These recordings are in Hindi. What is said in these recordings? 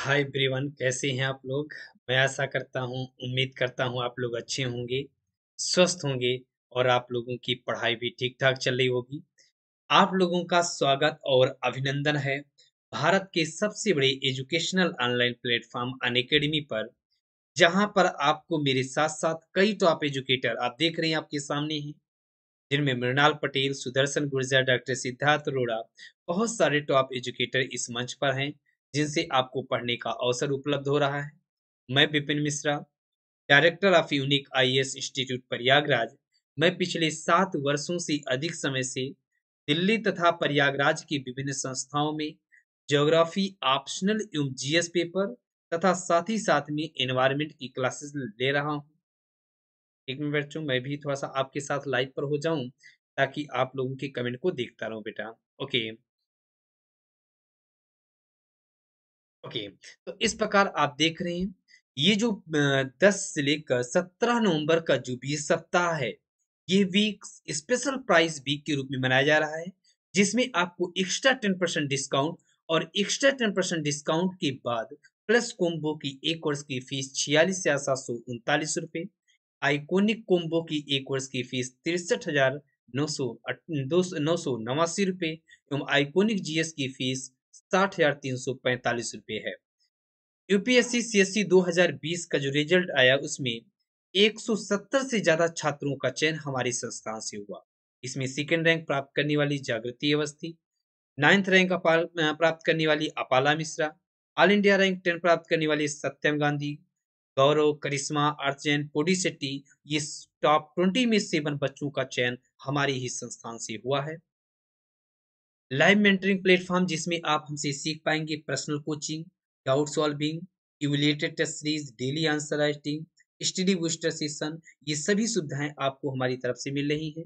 हाय ब्रीवन कैसे हैं आप लोग मैं आशा करता हूं उम्मीद करता हूं आप लोग अच्छे होंगे स्वस्थ होंगे और आप लोगों की पढ़ाई भी ठीक ठाक चल रही होगी आप लोगों का स्वागत और अभिनंदन है भारत के सबसे बड़े एजुकेशनल ऑनलाइन प्लेटफॉर्म अनकेडमी पर जहां पर आपको मेरे साथ साथ कई टॉप एजुकेटर आप देख रहे हैं आपके सामने हैं जिनमें मृणाल पटेल सुदर्शन गुर्जर डॉक्टर सिद्धार्थ अरोड़ा बहुत सारे टॉप एजुकेटर इस मंच पर हैं जिनसे आपको पढ़ने का अवसर उपलब्ध हो रहा है मैं Vipin Mishra director of unique I institute Prayagraj मैं पिछले सात वर्षों से अधिक समय से दिल्ली तथा प्रयागराज की विभिन्न संस्थाओं में ज्योग्राफी ऑप्शनल एवं जीएस पेपर तथा साथ ही साथ में एनवायरमेंट की क्लासेस ले रहा हूँ एक मिनट बच्चों मैं भी थोड़ा सा आपके साथ लाइव पर हो जाऊं ताकि आप लोगों के कमेंट को देखता रहूं बेटा ओके ओके तो इस प्रकार आप देख रहे हैं ये जो 10 से लेकर 17 नवंबर का जो भी सप्ताह है ये वीक स्पेशल प्राइस वीक के रूप में मनाया जा रहा है जिसमें आपको एक्स्ट्रा टेन परसेंट डिस्काउंट और एक्स्ट्रा टेन परसेंट डिस्काउंट के बाद प्लस कोम्बो की एक वर्ष की फीस छियालीस हजार सात सौ उनतालीस रुपए आइकोनिक कोम्बो की एक वर्ष की फीस तिरसठ हजार नौ सौ नौ सौ नवासी रुपए एवं आइकोनिक जीएस की फीस साठ हजार तीन सौ पैंतालीस रुपये है यूपीएससी सीएससी 2020 का जो रिजल्ट आया उसमें 170 से ज्यादा छात्रों का चयन हमारी संस्थान से हुआ इसमें सेकेंड रैंक प्राप्त करने वाली जागृति अवस्थी नाइन्थ रैंक प्राप्त करने वाली Apala Mishra all India rank ten प्राप्त करने वाली सत्यम गांधी गौरव करिश्मा अर्चन पोडी शेट्टी ये टॉप ट्वेंटी में सेवन बच्चों का चयन हमारे ही संस्थान से हुआ है लाइव मेंटरिंग प्लेटफॉर्म जिसमें आप हमसे सीख पाएंगे personal coaching doubt solving evaluated test series daily answer writing study booster session ये सभी सुविधाएं आपको हमारी तरफ से मिल रही हैं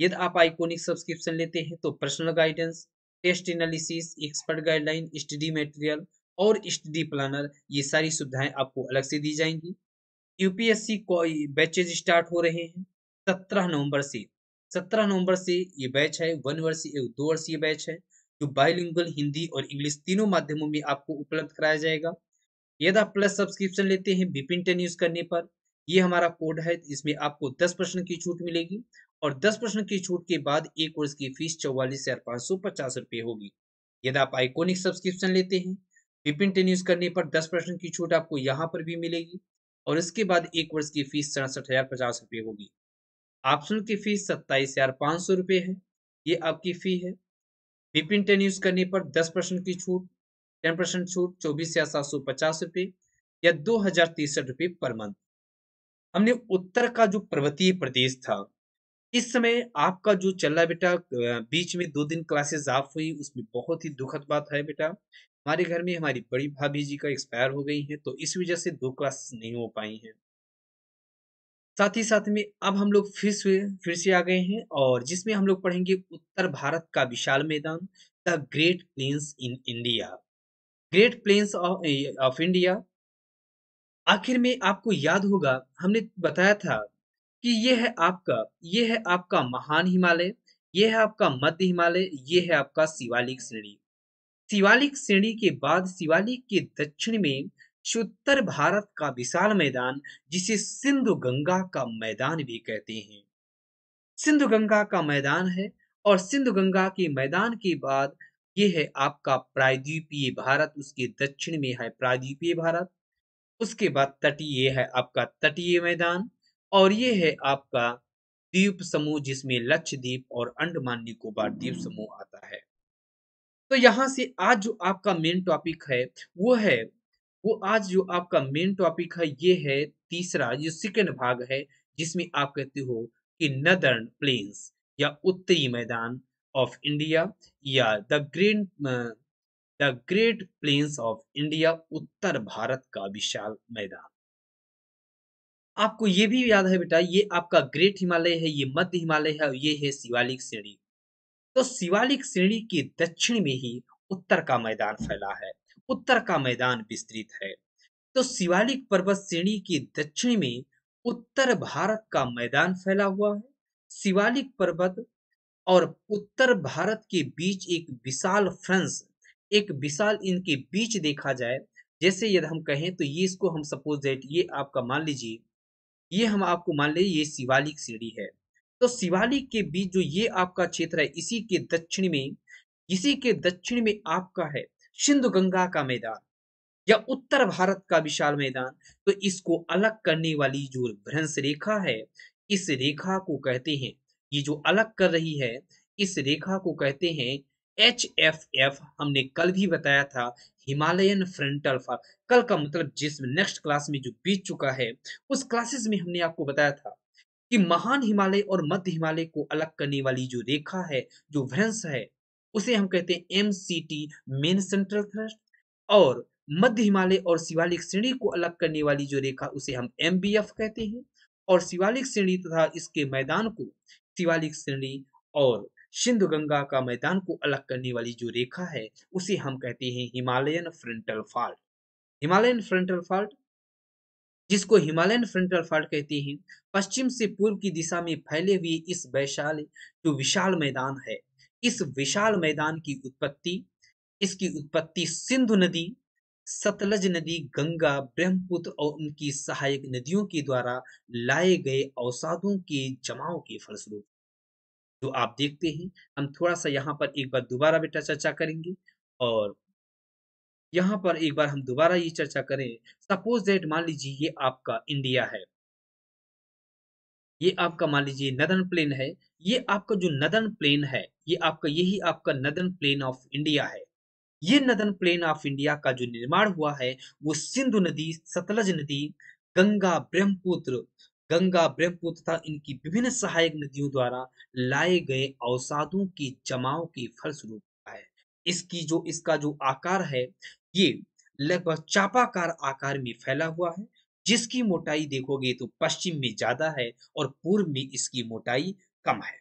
यदि आप आइकोनिक सब्सक्रिप्शन लेते हैं तो personal guidance test analysis expert guideline study material और स्टडी प्लानर ये सारी सुविधाएं आपको अलग से दी जाएंगी यूपीएससी बैचेज स्टार्ट हो रहे हैं सत्रह नवंबर से सत्रह नवंबर से ये बैच है वन वर्षीय एवं दो वर्षीय बैच है जो बायोलिंगल हिंदी और इंग्लिश तीनों माध्यमों में आपको उपलब्ध कराया जाएगा यदि आप प्लस सब्सक्रिप्शन लेते हैं बीपिन टेन यूज करने पर ये हमारा कोड है इसमें आपको दस परसेंट की छूट मिलेगी और दस परसेंट की छूट के बाद एक वर्ष की फीस चौवालीस हजार पाँच सौ पचास रुपये होगी यदि आप आइकोनिक सब्सक्रिप्शन लेते हैं विपिन टेन यूज करने पर दस परसेंट की छूट आपको यहाँ पर भी मिलेगी और इसके बाद एक वर्ष की फीस सड़सठ हजार पचास रुपये होगी ऑप्शन की फीस सत्ताईस हजार पाँच सौ रुपये है ये आपकी फ़ी है विपिन टेन यूज़ करने पर दस परसेंट की छूट टेन परसेंट छूट चौबीस हजार सात सौ पचास रुपये या दो हजार तिरसठ रुपये पर मंथ हमने उत्तर का जो पर्वतीय प्रदेश था इस समय आपका जो चल रहा बेटा बीच में दो दिन क्लासेस ऑफ हुई उसमें बहुत ही दुखद बात है बेटा हमारे घर में हमारी बड़ी भाभी जी का एक्सपायर हो गई है तो इस वजह से दो क्लासेस नहीं हो पाई हैं साथ ही साथ में अब हम लोग फिर से फिर से आ गए हैं और जिसमें हम लोग पढ़ेंगे उत्तर भारत का विशाल मैदान the great plains in India great plains of India आखिर में आपको याद होगा हमने बताया था कि ये है आपका ये है आपका महान हिमालय ये है आपका मध्य हिमालय ये है आपका शिवालिक श्रेणी शिवालिक श्रेणी के बाद शिवालिक के दक्षिण में उत्तर भारत का विशाल मैदान जिसे सिंधु गंगा का मैदान भी कहते हैं सिंधु गंगा का मैदान है और सिंधु गंगा के मैदान के बाद यह है आपका प्रायद्वीपीय भारत उसके दक्षिण में है प्रायद्वीपीय भारत उसके बाद तटीय है आपका तटीय मैदान और ये है आपका द्वीप समूह जिसमें लक्षद्वीप और अंडमान निकोबार द्वीप समूह आता है तो यहां से आज जो आपका मेन टॉपिक है वो है वो आज जो आपका मेन टॉपिक है ये है तीसरा जो सेकेंड भाग है जिसमें आप कहते हो कि नदर्न प्लेन्स या उत्तरी मैदान ऑफ इंडिया या the grain the great plains of India उत्तर भारत का विशाल मैदान आपको ये भी याद है बेटा ये आपका ग्रेट हिमालय है ये मध्य हिमालय है और ये है शिवालिक श्रेणी तो शिवालिक श्रेणी के दक्षिण में ही उत्तर का मैदान फैला है उत्तर का मैदान विस्तृत है तो शिवालिक पर्वत श्रेणी के दक्षिण में उत्तर भारत का मैदान फैला हुआ है शिवालिक पर्वत और उत्तर भारत के बीच एक विशाल फ्रंस एक विशाल इनके बीच देखा जाए जैसे यदि हम कहें तो ये इसको हम सपोज दैट ये आपका मान लीजिए ये हम आपको मान लें ये शिवालिक सीढ़ी है तो शिवालिक के बीच जो ये आपका क्षेत्र है इसी के दक्षिण में इसी के दक्षिण में आपका है सिंधु गंगा का मैदान या उत्तर भारत का विशाल मैदान तो इसको अलग करने वाली जो भ्रंश रेखा है इस रेखा को कहते हैं ये जो अलग कर रही है इस रेखा को कहते हैं एच एफ एफ हमने कल भी बताया था हिमालयन फ्रंटल फार कल का मतलब जिस नेक्स्ट क्लास में जो बीत चुका है उस क्लासेस में हमने आपको बताया था कि महान हिमालय और मध्य हिमालय को अलग करने वाली जो रेखा है जो भ्रंश है उसे हम कहते हैं M C T main central thrust और मध्य हिमालय और शिवालिक श्रेणी को अलग करने वाली जो रेखा उसे हम एम बी एफ कहते हैं और शिवालिक श्रेणी तथा इसके मैदान को शिवालिक श्रेणी और सिंधु गंगा का मैदान को अलग करने वाली जो रेखा है उसे हम कहते हैं Himalayan frontal fault Himalayan frontal fault जिसको हिमालयन फ्रंटल फॉल्ट कहते हैं पश्चिम से पूर्व की दिशा में फैले हुए इस वैशाल जो विशाल मैदान है इस विशाल मैदान की उत्पत्ति इसकी उत्पत्ति सिंधु नदी सतलज नदी गंगा ब्रह्मपुत्र और उनकी सहायक नदियों के द्वारा लाए गए अवसादों के जमाव के फलस्वरूप जो तो आप देखते हैं हम थोड़ा सा यहाँ पर एक बार दोबारा बेटा चर्चा करेंगे और यहाँ पर एक बार हम दोबारा ये चर्चा करें सपोज दैट मान लीजिए ये आपका इंडिया है ये आपका मान लीजिए नदन प्लेन है ये आपका जो नदन प्लेन है ये आपका यही आपका नदन प्लेन ऑफ इंडिया है ये नदन प्लेन ऑफ इंडिया का जो निर्माण हुआ है वो सिंधु नदी सतलज नदी गंगा ब्रह्मपुत्र गंगा ब्रह्मपुत्र तथा इनकी विभिन्न सहायक नदियों द्वारा लाए गए अवसादों के जमाव के फलस्वरूप है इसकी जो इसका जो आकार है ये लगभग चापाकार आकार में फैला हुआ है जिसकी मोटाई देखोगे तो पश्चिम में ज्यादा है और पूर्व में इसकी मोटाई कम है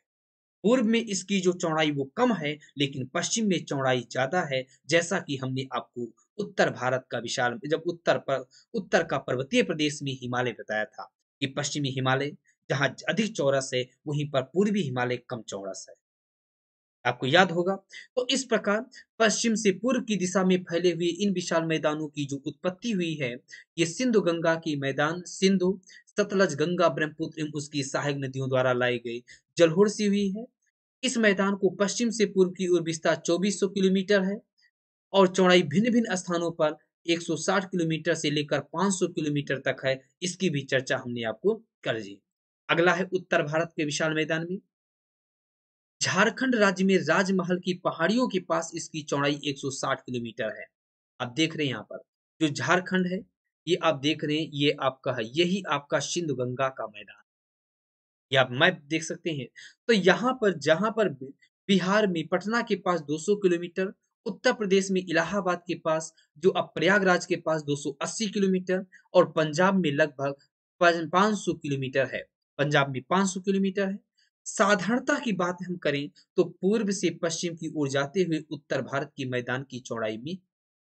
पूर्व में इसकी जो चौड़ाई वो कम है लेकिन पश्चिम में चौड़ाई ज्यादा है जैसा कि हमने आपको उत्तर भारत का विशाल जब उत्तर पर उत्तर का पर्वतीय प्रदेश में हिमालय बताया था कि पश्चिमी हिमालय जहां अधिक चौरस है वहीं पर पूर्वी हिमालय कम चौरस है आपको याद होगा तो इस प्रकार पश्चिम से पूर्व की दिशा में फैले हुए इन विशाल मैदानों की जो उत्पत्ति हुई है ये सिंधु गंगा की मैदान सिंधु सतलज गंगा ब्रह्मपुत्र एवं उसकी सहायक नदियों द्वारा लाई गई जलहोर सी हुई है इस मैदान को पश्चिम से पूर्व की ओर विस्तार 2400 किलोमीटर है और चौड़ाई भिन्न भिन्न स्थानों पर 160 किलोमीटर से लेकर 500 किलोमीटर तक है इसकी भी चर्चा हमने आपको कर दी अगला है उत्तर भारत के विशाल मैदान में झारखंड राज्य में राजमहल की पहाड़ियों के पास इसकी चौड़ाई 160 किलोमीटर है आप देख रहे हैं यहाँ पर जो झारखंड है ये आप देख रहे हैं ये आपका है यही आपका सिंधु गंगा का मैदान ये आप मैप देख सकते हैं तो यहाँ पर जहां पर बिहार में पटना के पास 200 किलोमीटर उत्तर प्रदेश में इलाहाबाद के पास जो अब प्रयागराज के पास 280 किलोमीटर और पंजाब में लगभग 500 किलोमीटर है पंजाब में 500 किलोमीटर है साधारणता की बात हम करें तो पूर्व से पश्चिम की ओर जाते हुए उत्तर भारत के मैदान की चौड़ाई में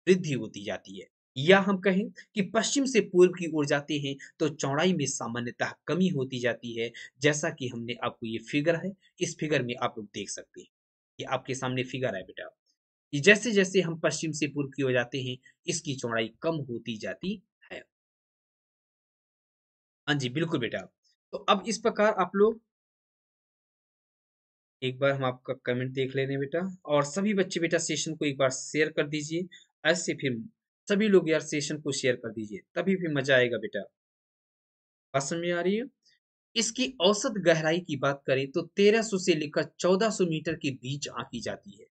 वृद्धि होती जाती है या हम कहें कि पश्चिम से पूर्व की ओर जाते हैं तो चौड़ाई में सामान्यतः कमी होती जाती है जैसा कि हमने आपको ये फिगर है इस फिगर में आप लोग देख सकते हैं ये आपके सामने फिगर है बेटा जैसे जैसे हम पश्चिम से पूर्व की ओर जाते हैं इसकी चौड़ाई कम होती जाती है हाँ जी बिल्कुल बेटा तो अब इस प्रकार आप लोग एक बार हम आपका कमेंट देख लेने बेटा और सभी बच्चे बेटा सेशन को एक बार शेयर कर दीजिए ऐसे फिर सभी लोग यार सेशन को शेयर कर दीजिए तभी भी मजा आएगा बेटा बात समझ में आ रही है इसकी औसत गहराई की बात करें तो 1300 से लेकर 1400 मीटर के बीच आंकी जाती है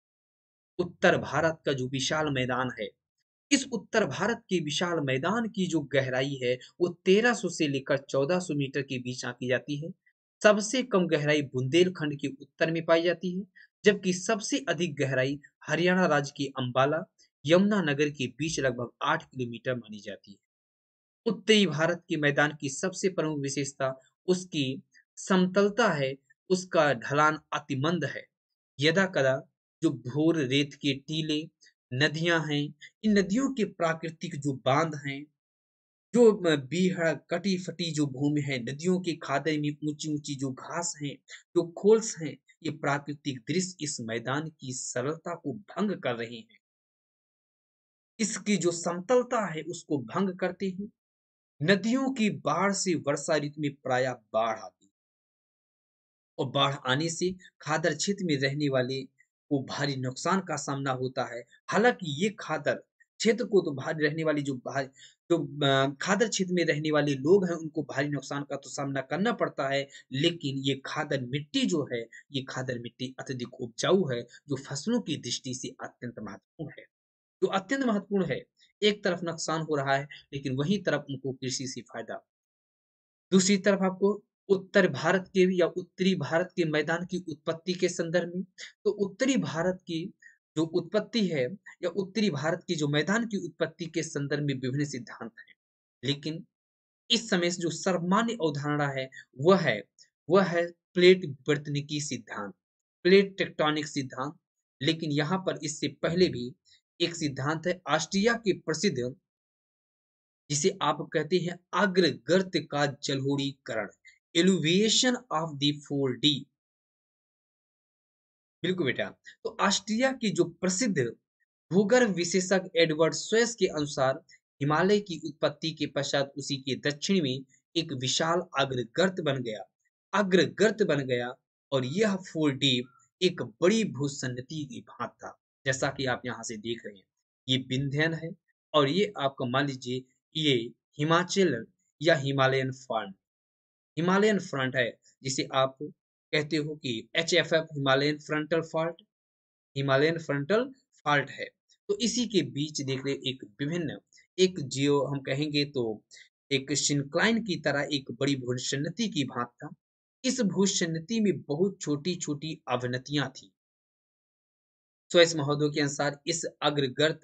उत्तर भारत का जो विशाल मैदान है इस उत्तर भारत के विशाल मैदान की जो गहराई है वो 1300 से लेकर 1400 मीटर के बीच आंकी जाती है सबसे कम गहराई बुंदेलखंड के उत्तर में पाई जाती है जबकि सबसे अधिक गहराई हरियाणा राज्य के अंबाला यमुना नगर के बीच लगभग आठ किलोमीटर मानी जाती है उत्तरी भारत के मैदान की सबसे प्रमुख विशेषता उसकी समतलता है उसका ढलान अतिमंद है यदा कदा जो भोर रेत के टीले नदियां हैं इन नदियों के प्राकृतिक जो बांध हैं जो बीहड़ कटी फटी जो भूमि है नदियों के खाते में ऊंची ऊंची जो घास हैं जो खोल्स हैं ये प्राकृतिक दृश्य इस मैदान की सरलता को भंग कर रहे हैं इसकी जो समतलता है उसको भंग करते हैं नदियों की बाढ़ से वर्षा ऋतु में प्राय बाढ़ आती है और बाढ़ आने से खादर क्षेत्र में रहने वाले को भारी नुकसान का सामना होता है हालांकि ये खादर क्षेत्र को तो भारी रहने वाली जो भारी जो खादर क्षेत्र में रहने वाले लोग हैं उनको भारी नुकसान का तो सामना करना पड़ता है लेकिन ये खादर मिट्टी जो है ये खादर मिट्टी अत्यधिक उपजाऊ है जो फसलों की दृष्टि से अत्यंत महत्वपूर्ण है जो अत्यंत महत्वपूर्ण है एक तरफ नुकसान हो रहा है लेकिन वही तरफ उनको कृषि से फायदा दूसरी तरफ आपको उत्तर भारत के या उत्तरी भारत के मैदान की उत्पत्ति के संदर्भ में तो उत्तरी भारत की जो उत्पत्ति है या उत्तरी भारत की जो मैदान की उत्पत्ति के संदर्भ में विभिन्न सिद्धांत हैं लेकिन इस समय जो सर्वमान्य अवधारणा है वह है वह है प्लेट वर्तनिकी सिद्धांत प्लेट टेक्टोनिक सिद्धांत लेकिन यहाँ पर इससे पहले भी एक सिद्धांत है ऑस्ट्रिया के प्रसिद्ध जिसे आप कहते हैं अग्र गर्त का जलहोड़ीकरण alluviation of the four D बिल्कुल बेटा तो ऑस्ट्रिया की जो प्रसिद्ध भूगर्भ विशेषज्ञ एडवर्ड स्वेस के अनुसार हिमालय की उत्पत्ति के पश्चात उसी के दक्षिण में एक विशाल अग्रगर्त बन गया अग्रगर्त बन गया और यह फोर डीप एक बड़ी भूसन्नति की भांत था जैसा कि आप यहाँ से देख रहे हैं ये विंध्यन है और ये आपका मान लीजिए ये हिमाचल या हिमालयन फ्रंट हिमालयन फ्रंट है जिसे आप कहते हो कि H F F Himalayan frontal fault Himalayan frontal fault है तो इसी के बीच देख रहे एक विभिन्न एक जियो हम कहेंगे तो एक सिंक्लाइन की तरह एक बड़ी भूसन्नति की भांत था इस भूसन्नति में बहुत छोटी छोटी अवनतियां थी सो इस महोदय के अनुसार इस अग्रगर्त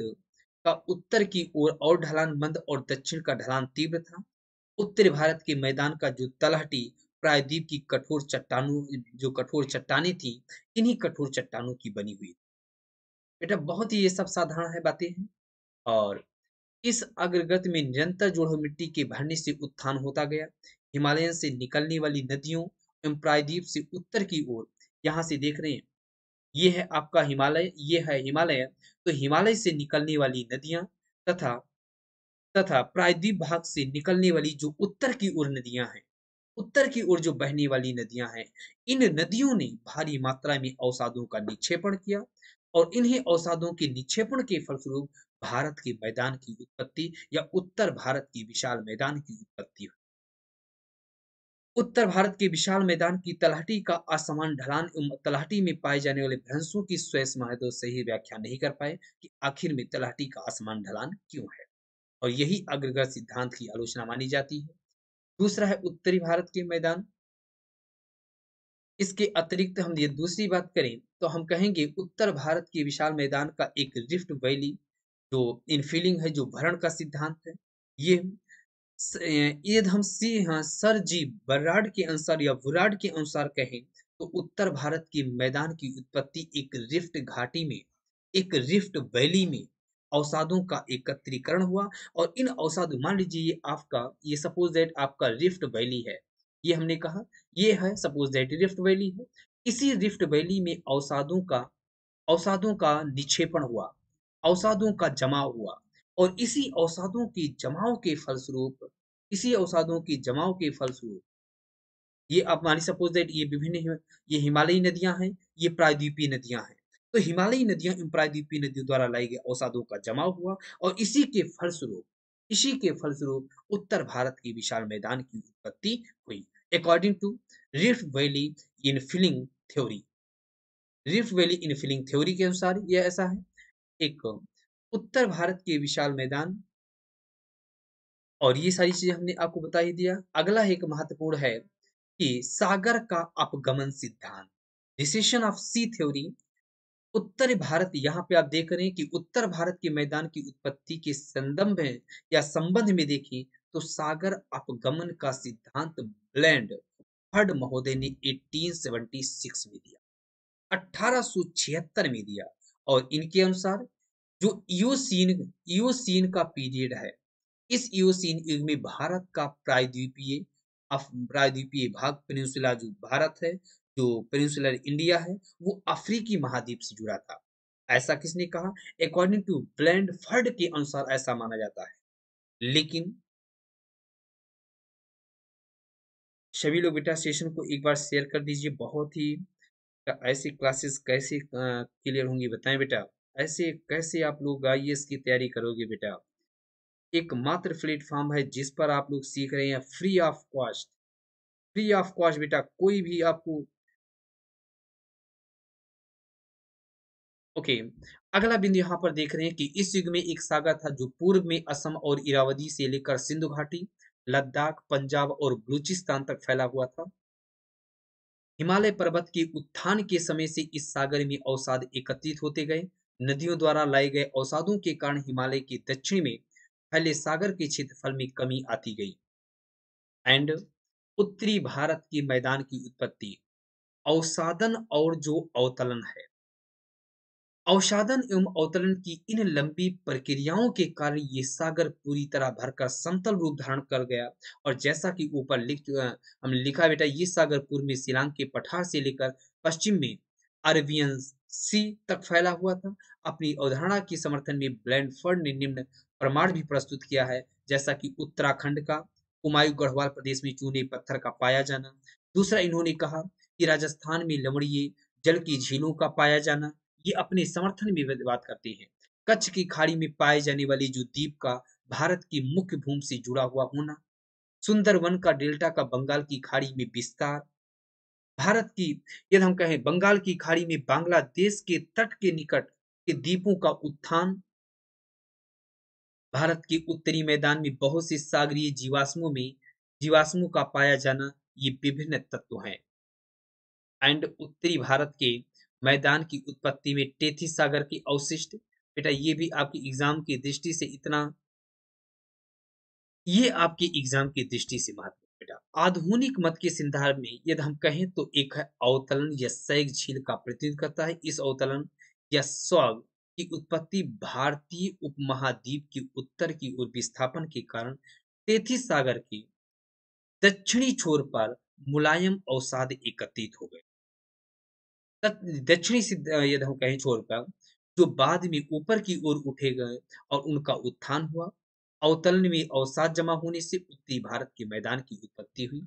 का उत्तर की ओर और ढलान मंद और दक्षिण का ढलान तीव्र था उत्तरी भारत के मैदान का जो तलहटी प्रायद्वीप की कठोर चट्टानों जो कठोर चट्टाने थी इन्हीं कठोर चट्टानों की बनी हुई बेटा बहुत ही ये सब साधारण है बातें हैं और इस अग्रगत में निरंतर जोड़ो मिट्टी के भरने से उत्थान होता गया हिमालयन से निकलने वाली नदियों एवं प्रायद्वीप से उत्तर की ओर यहाँ से देख रहे हैं ये है आपका हिमालय ये है हिमालय तो हिमालय से निकलने वाली नदियां तथा तथा प्रायद्वीप भाग से निकलने वाली जो उत्तर की ओर नदियां हैं उत्तर की ओर जो बहने वाली नदियां हैं इन नदियों ने भारी मात्रा में अवसादों का निक्षेपण किया और इन्हीं अवसादों के निक्षेपण के फलस्वरूप भारत के मैदान की उत्पत्ति या उत्तर भारत के विशाल मैदान की उत्पत्ति हुई उत्तर भारत के विशाल मैदान की तलहटी का असमान ढलान एवं तलहटी में पाए जाने वाले भ्रंशों की स्वयं महादेव सही व्याख्या नहीं कर पाए कि आखिर में तलहटी का असमान ढलान क्यों है और यही अग्रगर सिद्धांत की आलोचना मानी जाती है दूसरा है उत्तरी भारत के मैदान इसके अतिरिक्त हम ये दूसरी बात करें तो हम कहेंगे उत्तर भारत के विशाल मैदान का एक रिफ्ट वैली जो इनफीलिंग है जो भरण का सिद्धांत है ये यदि हम सी हाँ सर जी बराड के अनुसार या वुराड के अनुसार कहें तो उत्तर भारत के मैदान की उत्पत्ति एक रिफ्ट घाटी में एक रिफ्ट वैली में अवसादों का एकत्रीकरण हुआ और इन अवसाद मान लीजिए ये आपका ये सपोज दैट आपका रिफ्ट वैली है ये हमने कहा ये है सपोज दैट रिफ्ट वैली है इसी रिफ्ट वैली में अवसादों का अवसादों का निक्षेपण हुआ अवसादों का जमाव हुआ और इसी अवसादों के जमाव के फलस्वरूप इसी अवसादों के जमाव के फलस्वरूप ये अब मानी सपोज दैट ये विभिन्न ये हिमालयी नदियां हैं ये प्रायद्वीपीय नदियां हैं तो हिमालयी नदियां इन प्रायद्वीपीय नदियों द्वारा लाई गई औसादों का जमाव हुआ और इसी के फलस्वरूप इसी के फलस्वरूप उत्तर भारत के विशाल मैदान की उत्पत्ति हुई according to rift valley in filling theory rift valley in filling theory के अनुसार यह ऐसा है एक उत्तर भारत के विशाल मैदान और ये सारी चीजें हमने आपको बता ही दिया अगला एक महत्वपूर्ण है कि सागर का अपगमन सिद्धांत डिसीशन ऑफ सी थ्योरी उत्तर भारत यहाँ पे आप देख रहे हैं कि उत्तर भारत के मैदान की उत्पत्ति के संदर्भ में या संबंध में देखें तो सागर अपगमन का सिद्धांत ब्लैंड हर्ड महोदय ने 1876 में दिया 1876 में दिया और इनके अनुसार जो ईओसीन ईओसीन का पीरियड है इस ईओसीन युग में भारत का प्रायद्वीपीय प्रायद्वीपीय भाग पेनिनसुला जो भारत है जो पेनिनसुलर इंडिया है वो अफ्रीकी महाद्वीप से जुड़ा था ऐसा किसने कहा अकॉर्डिंग टू ब्लैंड फर्ड के अनुसार ऐसा माना जाता है लेकिन सभी लोग बेटा सेशन को एक बार शेयर कर दीजिए बहुत ही ऐसे क्लासेस कैसे क्लियर होंगी बताएं बेटा ऐसे कैसे आप लोग आई की तैयारी करोगे बेटा एकमात्र प्लेटफॉर्म है जिस पर आप लोग सीख रहे हैं free of cost free of cost बेटा कोई भी आपको ओके okay. अगला बिंदु यहाँ पर देख रहे हैं कि इस युग में एक सागर था जो पूर्व में असम और इरावदी से लेकर सिंधु घाटी लद्दाख पंजाब और बलूचिस्तान तक फैला हुआ था हिमालय पर्वत के उत्थान के समय से इस सागर में अवसाद एकत्रित होते गए नदियों द्वारा लाए गए अवसादों के कारण हिमालय के दक्षिण में फैले सागर के क्षेत्रफल में कमी आती गई एंड उत्तरी भारत के मैदान की उत्पत्ति अवसादन और जो अवतलन है अवसादन एवं अवतलन की इन लंबी प्रक्रियाओं के कारण ये सागर पूरी तरह भरकर समतल रूप धारण कर गया और जैसा कि ऊपर लिख हम लिखा बेटा ये सागर पूर्व में सिलांग के पठार से लेकर पश्चिम में अरबियन सी तक फैला हुआ था अपनी अवधारणा के समर्थन में ब्लैंडफर्ड ने निम्न प्रमाण भी प्रस्तुत किया है जैसा कि उत्तराखंड का कुमायू गढ़वाल प्रदेश में चूने पत्थर का पाया जाना दूसरा इन्होंने कहा कि राजस्थान में लमड़िए जल की झीलों का पाया जाना ये अपने समर्थन में बात करते हैं कच्छ की खाड़ी में पाए जाने वाले जो द्वीप का भारत की मुख्य भूमि से जुड़ा हुआ होना सुंदरवन का डेल्टा का बंगाल की खाड़ी में विस्तार भारत की यदि हम कहें बंगाल की खाड़ी में बांग्लादेश के तट के निकट के द्वीपों का उत्थान भारत के उत्तरी मैदान में बहुत से सागरीय जीवाश्मों में जीवाश्मों का पाया जाना ये विभिन्न तत्व हैं एंड उत्तरी भारत के मैदान की उत्पत्ति में टेथी सागर के अवशिष्ट बेटा ये भी आपके एग्जाम की दृष्टि से इतना ये आपके एग्जाम की दृष्टि से महत्व बेटा आधुनिक मत के संदर्भ में यदि हम कहें तो एक है अवतलन या सैग झील का प्रतिनिधित्व करता है इस अवतलन या सौग की उत्पत्ति भारतीय उपमहाद्वीप के उत्तर की ओर विस्थापन के कारण तेथी सागर के दक्षिणी छोर पर मुलायम अवसाद एकत्रित हो गए दक्षिणी यदि हम कहें छोर पर जो बाद में ऊपर की ओर उठे गए और उनका उत्थान हुआ अवतलन में अवसाद जमा होने से उत्तरी भारत के मैदान की उत्पत्ति हुई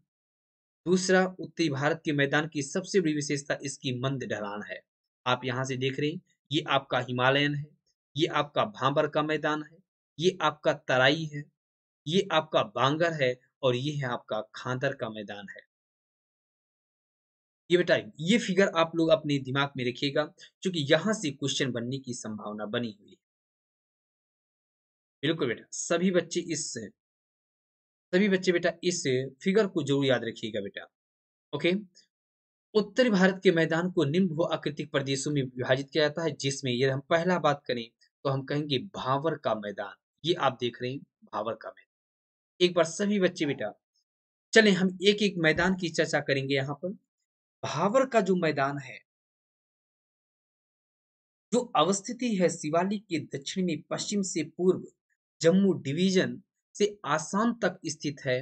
दूसरा उत्तरी भारत के मैदान की सबसे बड़ी विशेषता इसकी मंद ढलान है आप यहाँ से देख रहे हैं ये आपका हिमालयन है ये आपका भांबर का मैदान है ये आपका तराई है ये आपका बांगर है और ये है आपका खांदर का मैदान है ये बेटा ये फिगर आप लोग अपने दिमाग में रखिएगा क्योंकि यहां से क्वेश्चन बनने की संभावना बनी हुई है बिल्कुल बेटा सभी बच्चे इस सभी बच्चे बेटा इस फिगर को जरूर याद रखिएगा बेटा ओके उत्तरी भारत के मैदान को निम्न भू आकृतिक प्रदेशों में विभाजित किया जाता है जिसमें यदि हम पहला बात करें तो हम कहेंगे भावर का मैदान ये आप देख रहे हैं भावर का मैदान एक बार सभी बच्चे बेटा चले हम एक एक मैदान की चर्चा करेंगे यहाँ पर भावर का जो मैदान है जो अवस्थिति है शिवालिक के दक्षिण में पश्चिम से पूर्व जम्मू डिवीजन से आसाम तक स्थित है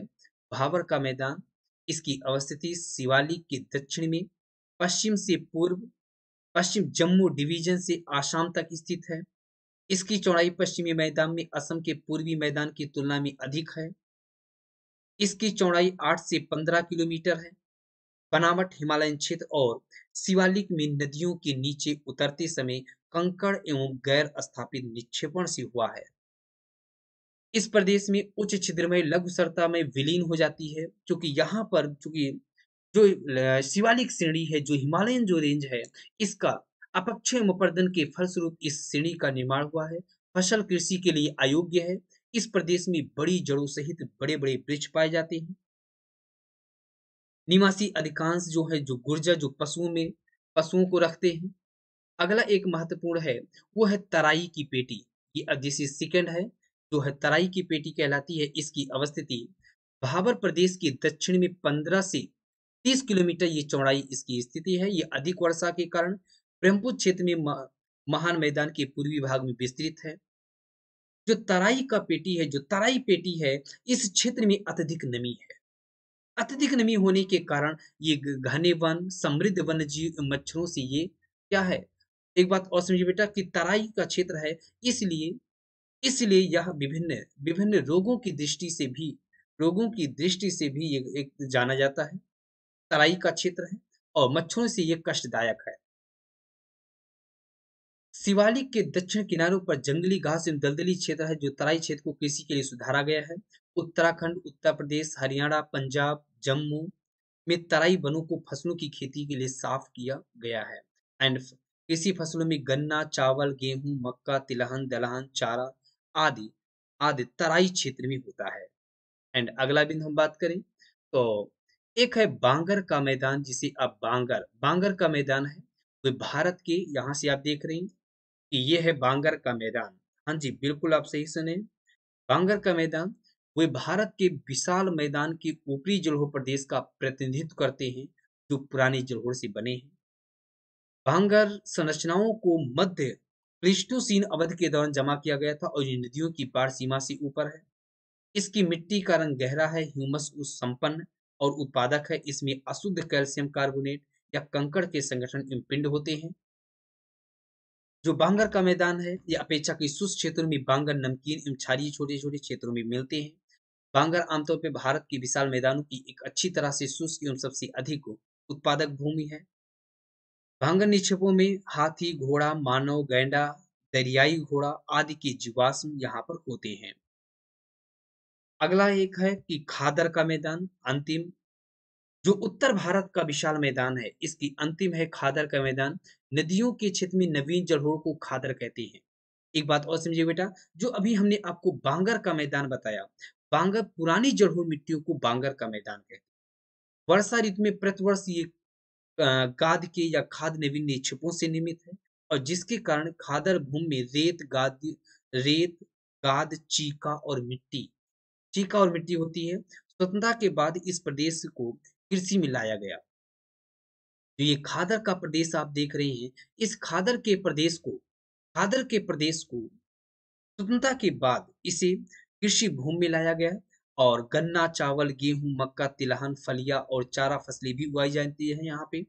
भावर का मैदान इसकी अवस्थिति शिवालिक के दक्षिण में पश्चिम से पूर्व पश्चिम जम्मू डिवीजन से आसाम तक स्थित है इसकी चौड़ाई पश्चिमी मैदान में असम के पूर्वी मैदान की तुलना में अधिक है इसकी चौड़ाई 8 से 15 किलोमीटर है बनावट हिमालयन क्षेत्र और शिवालिक में नदियों के नीचे उतरते समय कंकड़ एवं गैर स्थापित निक्षेपण से हुआ है इस प्रदेश में उच्च छिद्रमय लघु सरता में विलीन हो जाती है क्योंकि यहाँ पर चूंकि जो शिवालिक श्रेणी है जो हिमालयन जो रेंज है इसका अपक्षय मुपर्दन के फलस्वरूप इस श्रेणी का निर्माण हुआ है फसल कृषि के लिए अयोग्य है इस प्रदेश में बड़ी जड़ों सहित बड़े बड़े वृक्ष पाए जाते हैं निवासी अधिकांश जो है जो गुर्जर जो पशुओं में पशुओं को रखते हैं अगला एक महत्वपूर्ण है वो है तराई की पेटी ये जैसे सेकेंड है जो है तराई की पेटी कहलाती है इसकी अवस्थिति भाबर प्रदेश के दक्षिण में पंद्रह से तीस किलोमीटर ये चौड़ाई इसकी स्थिति है ये अधिक वर्षा के कारण ब्रह्मपुर क्षेत्र में महान मैदान के पूर्वी भाग में विस्तृत है जो तराई का पेटी है जो तराई पेटी है इस क्षेत्र में अत्यधिक नमी है अत्यधिक नमी होने के कारण ये घने वन समृद्ध वन्य जीव मच्छरों से ये क्या है एक बात और समझिए बेटा कि तराई का क्षेत्र है इसलिए इसलिए यह विभिन्न विभिन्न रोगों की दृष्टि से भी रोगों की दृष्टि से भी ये एक जाना जाता है तराई का क्षेत्र है और मच्छरों से यह कष्टदायक है शिवालिक के दक्षिण किनारों पर जंगली घास एवं दलदली क्षेत्र है जो तराई क्षेत्र को कृषि के लिए सुधारा गया है उत्तराखंड उत्तर प्रदेश हरियाणा पंजाब जम्मू में तराई वनों को फसलों की खेती के लिए साफ किया गया है एंड कृषि फसलों में गन्ना चावल गेहूं मक्का तिलहन दलहन चारा आदि आदि तराई क्षेत्र में होता है एंड अगला बिंदु हम बात करें तो एक है बांगर का मैदान जिसे आप बांगर बांगर का मैदान है तो भारत के यहाँ से आप देख रहे हैं कि ये है बांगर का मैदान हाँ जी बिल्कुल आप सही सुने बांगर का मैदान वे भारत के विशाल मैदान के ऊपरी जलहोर प्रदेश का प्रतिनिधित्व करते हैं जो पुराने जलहोर से बने हैं बांगर संरचनाओं को मध्य प्लिस्टोसीन अवधि के दौरान जमा किया गया था और ये नदियों की पार सीमा से ऊपर है इसकी मिट्टी का रंग गहरा है ह्यूमस उस संपन्न और उत्पादक है इसमें अशुद्ध कैल्शियम कार्बोनेट या कंकड़ के संगठन इम्पिंड होते हैं जो बांगर का मैदान है यह अपेक्षा के शुष्क क्षेत्रों में बांगर नमकीन एवं क्षारीय छोटे छोटे क्षेत्रों में मिलते हैं बांगर आमतौर पर भारत के विशाल मैदानों की एक अच्छी तरह से शुष्क एवं सबसे अधिक उत्पादक भूमि है भांगन निक्षेपों में हाथी घोड़ा मानव गैंडा दरियाई घोड़ा आदि के जीवाश्म यहाँ पर होते हैं अगला एक है कि खादर का मैदान अंतिम जो उत्तर भारत का विशाल मैदान है इसकी अंतिम है खादर का मैदान नदियों के क्षेत्र में नवीन जलोड़ को खादर कहते हैं एक बात और समझिए बेटा जो अभी हमने आपको बांगर का मैदान बताया बांगर पुरानी जड़ों मिट्टियों को बांगर का मैदान कहते हैं वर्षा ऋतु में प्रतिवर्ष ये गाद के या खाद नवीन निक्षेपों से निर्मित है और जिसके कारण खादर भूमि में रेत गाद रेत गाद चीका और मिट्टी चीका और मिट्टी होती है स्वतंत्रता के बाद इस प्रदेश को कृषि में लाया गया जो ये खादर का प्रदेश आप देख रहे हैं इस खादर के प्रदेश को खादर के प्रदेश को स्वतंत्रता के बाद इसे कृषि भूमि में लाया गया और गन्ना चावल गेहूं मक्का तिलहन फलिया और चारा फसलें भी उगाई जाती है यहाँ पे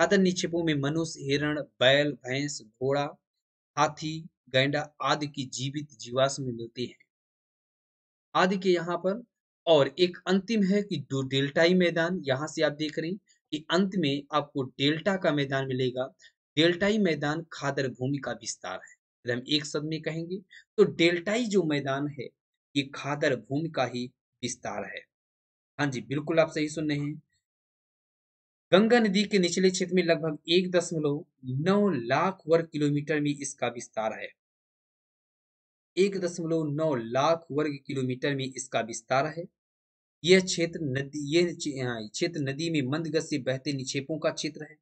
खादन निक्षेपों में मनुष्य हिरण बैल भैंस घोड़ा हाथी गैंडा आदि की जीवित जीवाश्म मिलती हैं आदि के यहाँ पर और एक अंतिम है कि दो डेल्टाई मैदान यहाँ से आप देख रहे हैं कि अंत में आपको डेल्टा का मैदान मिलेगा डेल्टाई मैदान खादर भूमि का विस्तार है हम एक शब्द में कहेंगे तो डेल्टाई जो मैदान है ये खादर भूमि का ही विस्तार है हाँ जी बिल्कुल आप सही सुन रहे हैं गंगा नदी के निचले क्षेत्र में लगभग एक दशमलव नौ लाख वर्ग किलोमीटर में इसका विस्तार है एक दशमलव नौ लाख वर्ग किलोमीटर में इसका विस्तार है यह क्षेत्र नदी यह क्षेत्र नदी में मंद गति से बहते निक्षेपों का क्षेत्र है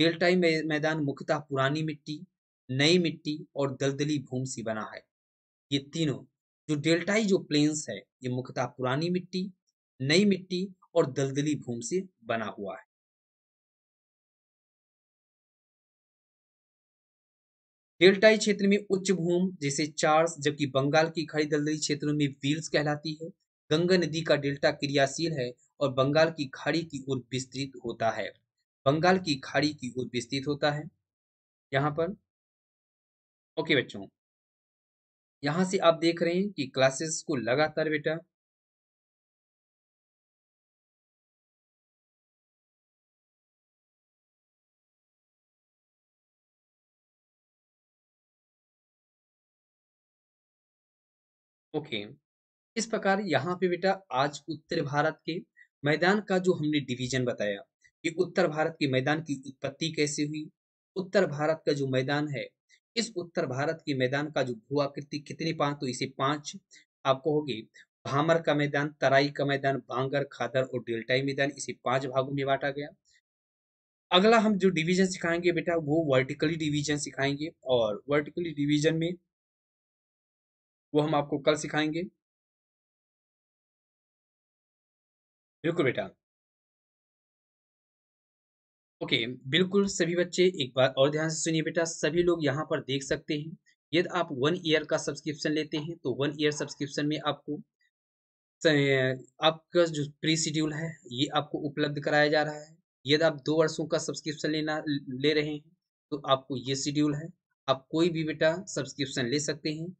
डेल्टाई मैदान मुख्यतः पुरानी मिट्टी नई मिट्टी और दलदली भूमि से बना है ये तीनों जो डेल्टाई जो प्लेन्स है ये मुख्यतः पुरानी मिट्टी नई मिट्टी और दलदली भूमि से बना हुआ है डेल्टाई क्षेत्र में उच्च भूमि जैसे चार्स जबकि बंगाल की खाड़ी दलदली क्षेत्रों में व्हील्स कहलाती है गंगा नदी का डेल्टा क्रियाशील है और बंगाल की खाड़ी की ओर विस्तृत होता है बंगाल की खाड़ी की ओर विस्तृत होता है यहाँ पर ओके बच्चों यहां से आप देख रहे हैं कि क्लासेस को लगातार बेटा ओके okay. इस प्रकार यहाँ पे बेटा आज उत्तर भारत के मैदान का जो हमने डिवीजन बताया कि उत्तर भारत के मैदान की उत्पत्ति कैसे हुई उत्तर भारत का जो मैदान है इस उत्तर भारत की मैदान का जो भू आकृति कितनी पांच तो इसे पांच आपको होगी भामर का मैदान तराई का मैदान बांगर खादर और डेल्टाई मैदान इसे पांच भागों में बांटा गया अगला हम जो डिवीजन सिखाएंगे बेटा वो वर्टिकली डिवीजन सिखाएंगे और वर्टिकली डिवीजन में वो हम आपको कल सिखाएंगे बिल्कुल बेटा ओके बिल्कुल सभी बच्चे एक बात और ध्यान से सुनिए बेटा सभी लोग यहाँ पर देख सकते हैं यदि आप वन ईयर का सब्सक्रिप्शन लेते हैं तो वन ईयर सब्सक्रिप्शन में आपको आपका जो प्री शेड्यूल है ये आपको उपलब्ध कराया जा रहा है यदि आप दो वर्षों का सब्सक्रिप्शन लेना ले रहे हैं तो आपको ये शेड्यूल है आप कोई भी बेटा सब्सक्रिप्शन ले सकते हैं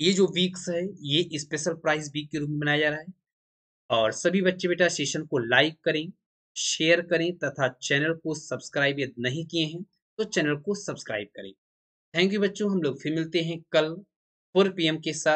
ये जो वीक्स है ये स्पेशल प्राइस वीक के रूप में मनाया जा रहा है और सभी बच्चे बेटा सेशन को लाइक करें शेयर करें तथा चैनल को सब्सक्राइब यदि नहीं किए हैं तो चैनल को सब्सक्राइब करें थैंक यू बच्चों हम लोग फिर मिलते हैं कल फोर पीएम के साथ